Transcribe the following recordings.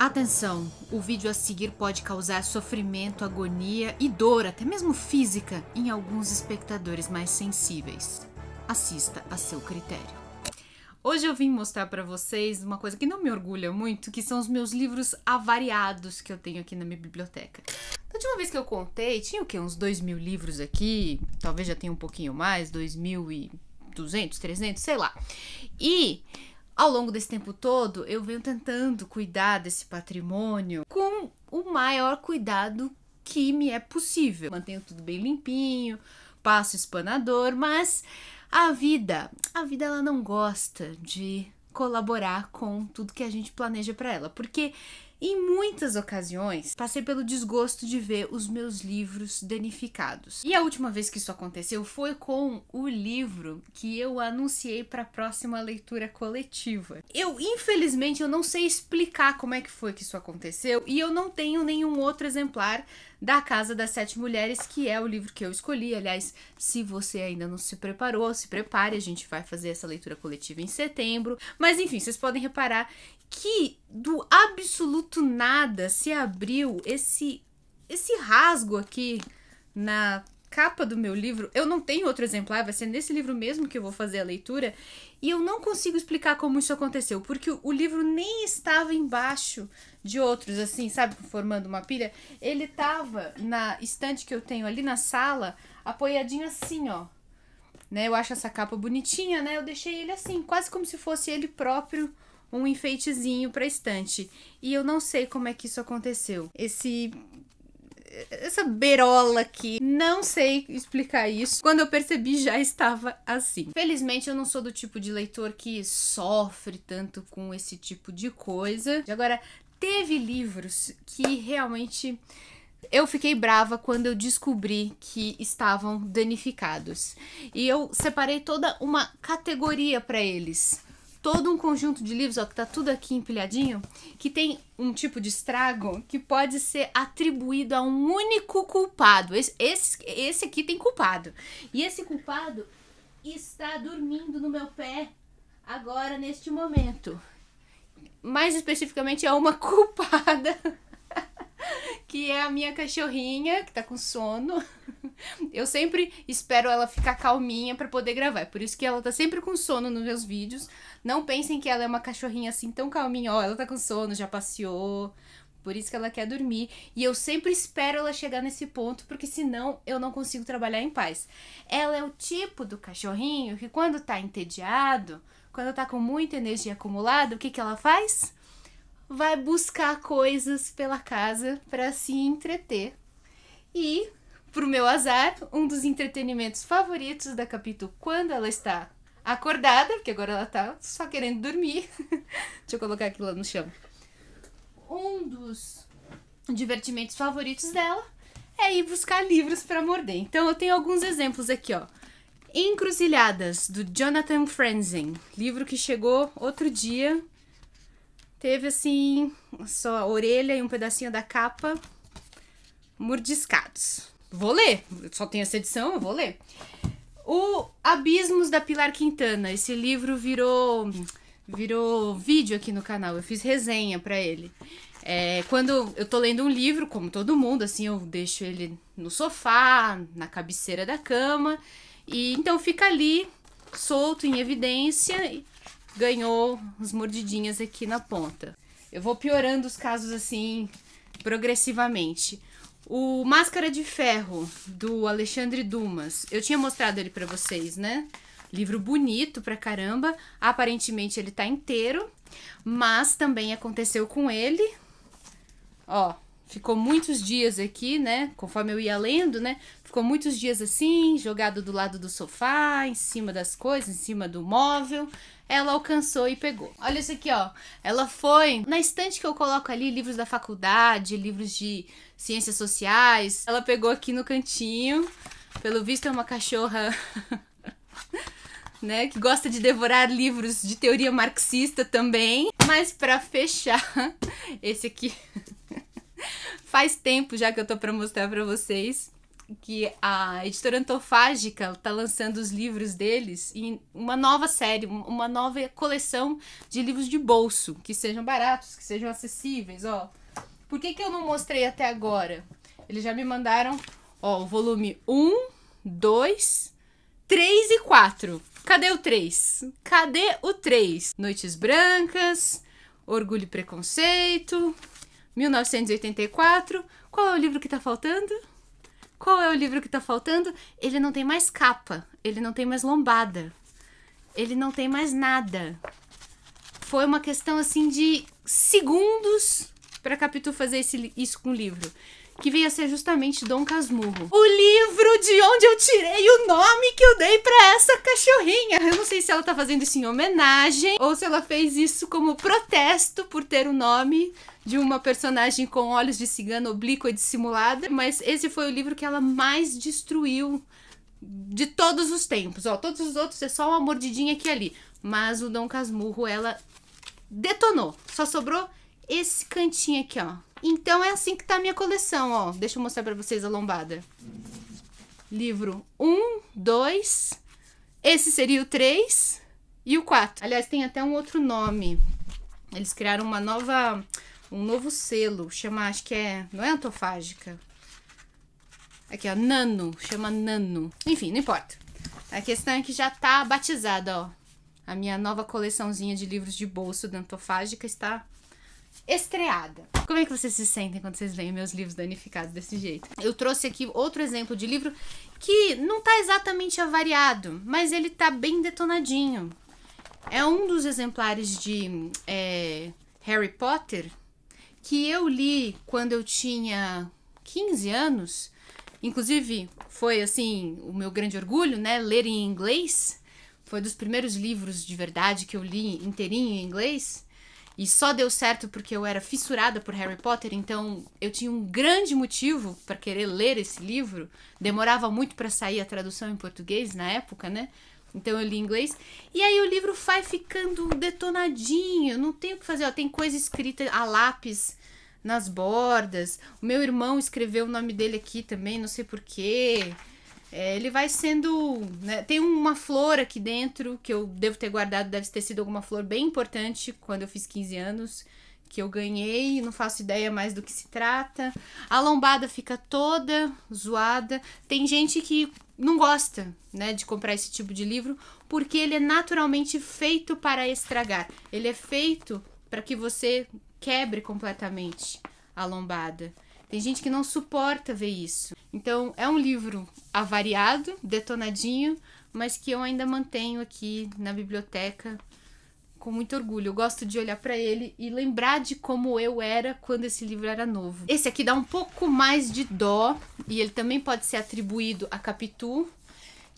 Atenção! O vídeo a seguir pode causar sofrimento, agonia e dor, até mesmo física, em alguns espectadores mais sensíveis. Assista a seu critério. Hoje eu vim mostrar para vocês uma coisa que não me orgulha muito, que são os meus livros avariados que eu tenho aqui na minha biblioteca. Da última vez que eu contei, tinha o quê? Uns dois mil livros aqui, talvez já tenha um pouquinho mais, dois mil e duzentos, trezentos, sei lá. E ao longo desse tempo todo, eu venho tentando cuidar desse patrimônio com o maior cuidado que me é possível. Mantenho tudo bem limpinho, passo espanador, mas a vida, a vida ela não gosta de colaborar com tudo que a gente planeja para ela, porque em muitas ocasiões, passei pelo desgosto de ver os meus livros danificados. E a última vez que isso aconteceu foi com o livro que eu anunciei para a próxima leitura coletiva. Eu, infelizmente, eu não sei explicar como é que foi que isso aconteceu e eu não tenho nenhum outro exemplar da Casa das Sete Mulheres, que é o livro que eu escolhi. Aliás, se você ainda não se preparou, se prepare, a gente vai fazer essa leitura coletiva em setembro. Mas enfim, vocês podem reparar que do absoluto nada se abriu esse esse rasgo aqui na capa do meu livro. Eu não tenho outro exemplar, vai ser nesse livro mesmo que eu vou fazer a leitura, e eu não consigo explicar como isso aconteceu, porque o livro nem estava embaixo de outros assim, sabe, formando uma pilha. Ele estava na estante que eu tenho ali na sala, apoiadinho assim, ó. Né? Eu acho essa capa bonitinha, né? Eu deixei ele assim, quase como se fosse ele próprio um enfeitezinho para estante. E eu não sei como é que isso aconteceu. Esse essa berola aqui. Não sei explicar isso. Quando eu percebi, já estava assim. Felizmente, eu não sou do tipo de leitor que sofre tanto com esse tipo de coisa. e Agora, teve livros que realmente. Eu fiquei brava quando eu descobri que estavam danificados. E eu separei toda uma categoria para eles todo um conjunto de livros, ó, que tá tudo aqui empilhadinho, que tem um tipo de estrago que pode ser atribuído a um único culpado. Esse, esse, esse aqui tem culpado. E esse culpado está dormindo no meu pé agora, neste momento. Mais especificamente, é uma culpada que é a minha cachorrinha, que tá com sono. Eu sempre espero ela ficar calminha para poder gravar. É por isso que ela tá sempre com sono nos meus vídeos. Não pensem que ela é uma cachorrinha assim tão calminha. Ó, oh, ela tá com sono, já passeou. Por isso que ela quer dormir. E eu sempre espero ela chegar nesse ponto, porque senão eu não consigo trabalhar em paz. Ela é o tipo do cachorrinho que quando tá entediado, quando tá com muita energia acumulada, o que que ela faz? vai buscar coisas pela casa para se entreter. E, pro meu azar, um dos entretenimentos favoritos da Capitu quando ela está acordada, porque agora ela tá só querendo dormir. Deixa eu colocar aqui lá no chão. Um dos divertimentos favoritos dela é ir buscar livros para morder. Então eu tenho alguns exemplos aqui, ó. Encruzilhadas, do Jonathan Franzen, livro que chegou outro dia Teve assim, só a orelha e um pedacinho da capa mordiscados. Vou ler, só tem essa edição, eu vou ler. O Abismos da Pilar Quintana. Esse livro virou virou vídeo aqui no canal. Eu fiz resenha para ele. É, quando eu tô lendo um livro, como todo mundo, assim, eu deixo ele no sofá, na cabeceira da cama, e então fica ali solto em evidência ganhou as mordidinhas aqui na ponta. Eu vou piorando os casos assim progressivamente. O Máscara de Ferro do Alexandre Dumas, eu tinha mostrado ele para vocês, né? Livro bonito pra caramba. Aparentemente ele tá inteiro, mas também aconteceu com ele. Ó, ficou muitos dias aqui, né? Conforme eu ia lendo, né? Ficou muitos dias assim, jogado do lado do sofá, em cima das coisas, em cima do móvel. Ela alcançou e pegou. Olha isso aqui, ó. Ela foi na estante que eu coloco ali livros da faculdade, livros de ciências sociais. Ela pegou aqui no cantinho. Pelo visto é uma cachorra né, que gosta de devorar livros de teoria marxista também. Mas para fechar, esse aqui Faz tempo já que eu tô para mostrar para vocês que a editora Antofágica tá lançando os livros deles em uma nova série, uma nova coleção de livros de bolso, que sejam baratos, que sejam acessíveis, ó. Por que que eu não mostrei até agora? Eles já me mandaram, ó, o volume 1, 2, 3 e 4. Cadê o 3? Cadê o 3? Noites Brancas, Orgulho e Preconceito, 1984. Qual é o livro que está faltando? Qual é o livro que está faltando? Ele não tem mais capa, ele não tem mais lombada, ele não tem mais nada. Foi uma questão assim de segundos para Capitu fazer esse, isso com o livro que veio a ser justamente Dom Casmurro. O livro de onde eu tirei o nome que eu dei para essa cachorrinha. Eu não sei se ela tá fazendo isso em homenagem ou se ela fez isso como protesto por ter o nome de uma personagem com olhos de cigano oblíqua e dissimulada, mas esse foi o livro que ela mais destruiu de todos os tempos. Ó, todos os outros é só uma mordidinha aqui e ali, mas o Dom Casmurro ela detonou. Só sobrou esse cantinho aqui, ó, então é assim que tá a minha coleção, ó. Deixa eu mostrar para vocês a lombada. Livro 1, 2, esse seria o 3 e o 4. Aliás, tem até um outro nome. Eles criaram uma nova um novo selo, chama, acho que é, não é antofágica. Aqui, ó, nano, chama nano. Enfim, não importa. A questão é que já tá batizada, ó. A minha nova coleçãozinha de livros de bolso da antofágica está estreada. Como é que vocês se sentem quando vocês veem meus livros danificados desse jeito? Eu trouxe aqui outro exemplo de livro que não tá exatamente avariado, mas ele tá bem detonadinho. É um dos exemplares de é, Harry Potter que eu li quando eu tinha 15 anos. Inclusive, foi assim o meu grande orgulho, né? Ler em inglês. Foi dos primeiros livros de verdade que eu li inteirinho em inglês. E só deu certo porque eu era fissurada por Harry Potter, então eu tinha um grande motivo para querer ler esse livro. Demorava muito para sair a tradução em português na época, né? Então eu li em inglês. E aí o livro vai ficando detonadinho, não tem o que fazer. Ó, tem coisa escrita a lápis nas bordas. O meu irmão escreveu o nome dele aqui também, não sei porquê. É, ele vai sendo. Né, tem uma flor aqui dentro que eu devo ter guardado, deve ter sido alguma flor bem importante quando eu fiz 15 anos, que eu ganhei, não faço ideia mais do que se trata. A lombada fica toda zoada. Tem gente que não gosta, né, de comprar esse tipo de livro, porque ele é naturalmente feito para estragar. Ele é feito para que você quebre completamente a lombada. Tem gente que não suporta ver isso. Então, é um livro avariado, detonadinho, mas que eu ainda mantenho aqui na biblioteca com muito orgulho. Eu gosto de olhar para ele e lembrar de como eu era quando esse livro era novo. Esse aqui dá um pouco mais de dó e ele também pode ser atribuído a Capitu,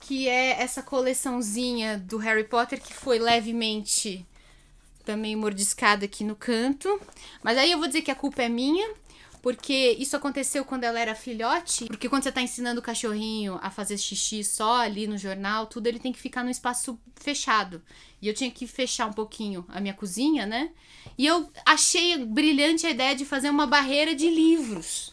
que é essa coleçãozinha do Harry Potter que foi levemente também mordiscada aqui no canto. Mas aí eu vou dizer que a culpa é minha, porque isso aconteceu quando ela era filhote. Porque quando você tá ensinando o cachorrinho a fazer xixi só ali no jornal, tudo, ele tem que ficar num espaço fechado. E eu tinha que fechar um pouquinho a minha cozinha, né? E eu achei brilhante a ideia de fazer uma barreira de livros.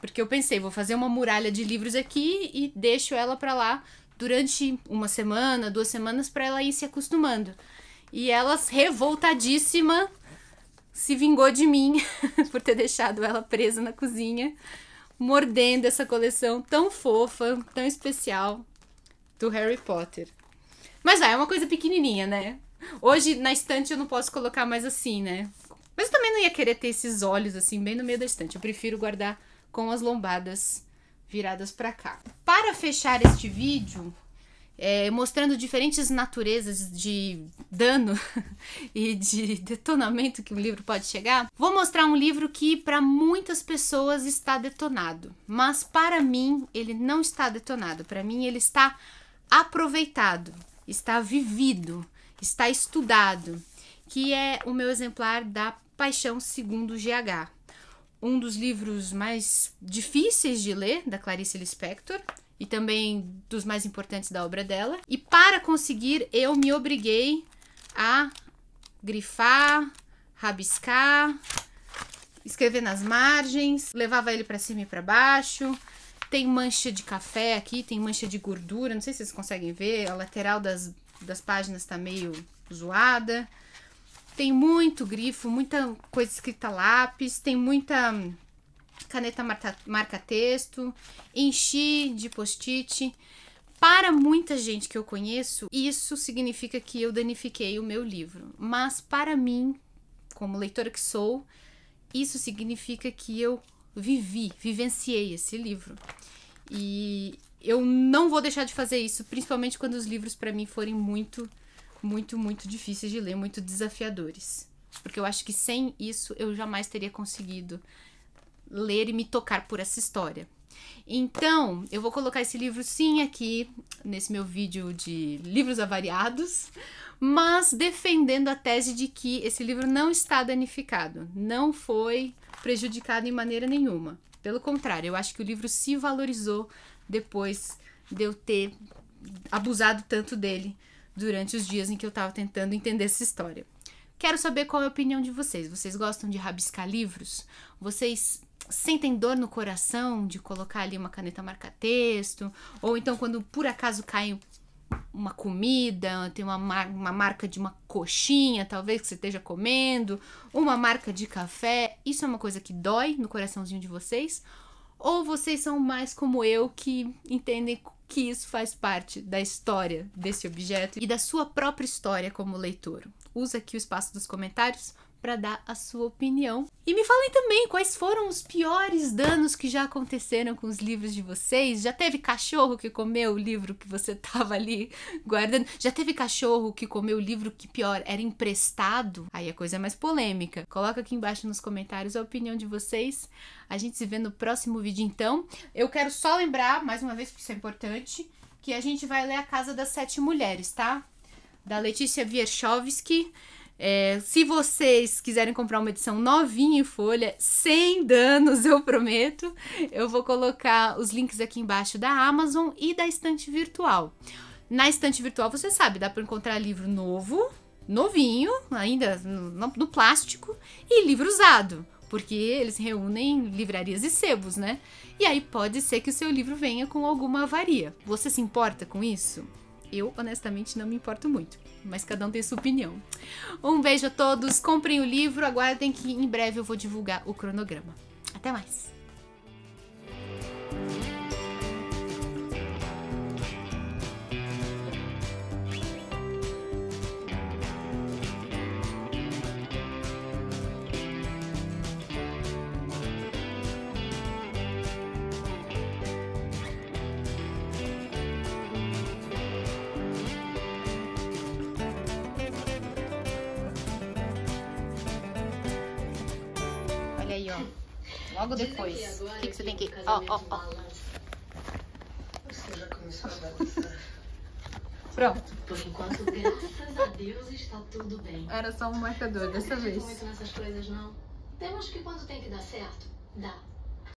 Porque eu pensei, vou fazer uma muralha de livros aqui e deixo ela para lá durante uma semana, duas semanas, para ela ir se acostumando. E ela revoltadíssima se vingou de mim por ter deixado ela presa na cozinha, mordendo essa coleção tão fofa, tão especial do Harry Potter. Mas ah, é uma coisa pequenininha, né? Hoje na estante eu não posso colocar mais assim, né? Mas eu também não ia querer ter esses olhos assim bem no meio da estante. Eu prefiro guardar com as lombadas viradas para cá. Para fechar este vídeo, é, mostrando diferentes naturezas de dano e de detonamento que um livro pode chegar, vou mostrar um livro que para muitas pessoas está detonado, mas para mim ele não está detonado, para mim ele está aproveitado, está vivido, está estudado, que é o meu exemplar da Paixão segundo GH, um dos livros mais difíceis de ler da Clarice Lispector e também dos mais importantes da obra dela. E para conseguir, eu me obriguei a grifar, rabiscar, escrever nas margens, levava ele para cima e para baixo. Tem mancha de café aqui, tem mancha de gordura, não sei se vocês conseguem ver, a lateral das, das páginas está meio zoada. Tem muito grifo, muita coisa escrita lápis, tem muita caneta marca-texto, enchi de post-it. Para muita gente que eu conheço, isso significa que eu danifiquei o meu livro. Mas para mim, como leitora que sou, isso significa que eu vivi, vivenciei esse livro. E eu não vou deixar de fazer isso, principalmente quando os livros para mim forem muito, muito, muito difíceis de ler, muito desafiadores. Porque eu acho que sem isso eu jamais teria conseguido ler e me tocar por essa história. Então, eu vou colocar esse livro sim aqui nesse meu vídeo de livros avariados, mas defendendo a tese de que esse livro não está danificado, não foi prejudicado em maneira nenhuma. Pelo contrário, eu acho que o livro se valorizou depois de eu ter abusado tanto dele durante os dias em que eu estava tentando entender essa história. Quero saber qual é a opinião de vocês. Vocês gostam de rabiscar livros? Vocês sentem dor no coração de colocar ali uma caneta marca-texto, ou então quando por acaso cai uma comida, tem uma, mar uma marca de uma coxinha, talvez que você esteja comendo, uma marca de café, isso é uma coisa que dói no coraçãozinho de vocês? Ou vocês são mais como eu que entendem que isso faz parte da história desse objeto e da sua própria história como leitor? Usa aqui o espaço dos comentários para dar a sua opinião. E me falem também quais foram os piores danos que já aconteceram com os livros de vocês. Já teve cachorro que comeu o livro que você tava ali guardando? Já teve cachorro que comeu o livro que pior era emprestado? Aí a coisa é mais polêmica. Coloca aqui embaixo nos comentários a opinião de vocês. A gente se vê no próximo vídeo então. Eu quero só lembrar, mais uma vez, porque isso é importante, que a gente vai ler A Casa das Sete Mulheres, tá? Da Letícia Wierchowski. É, se vocês quiserem comprar uma edição novinha em folha, sem danos, eu prometo, eu vou colocar os links aqui embaixo da Amazon e da estante virtual. Na estante virtual, você sabe, dá para encontrar livro novo, novinho, ainda no, no plástico, e livro usado, porque eles reúnem livrarias e sebos, né? E aí pode ser que o seu livro venha com alguma avaria. Você se importa com isso? Eu, honestamente, não me importo muito, mas cada um tem sua opinião. Um beijo a todos, comprem o livro, aguardem que em breve eu vou divulgar o cronograma. Até mais! aí, ó. Logo depois. O que, que você tem é que. Ó, ó, ó. Você já começou a Pronto. Por enquanto, graças a Deus, está tudo bem. Era só um marcador dessa vez. Não muito nessas coisas, não. Temos que quando tem que dar certo, dá.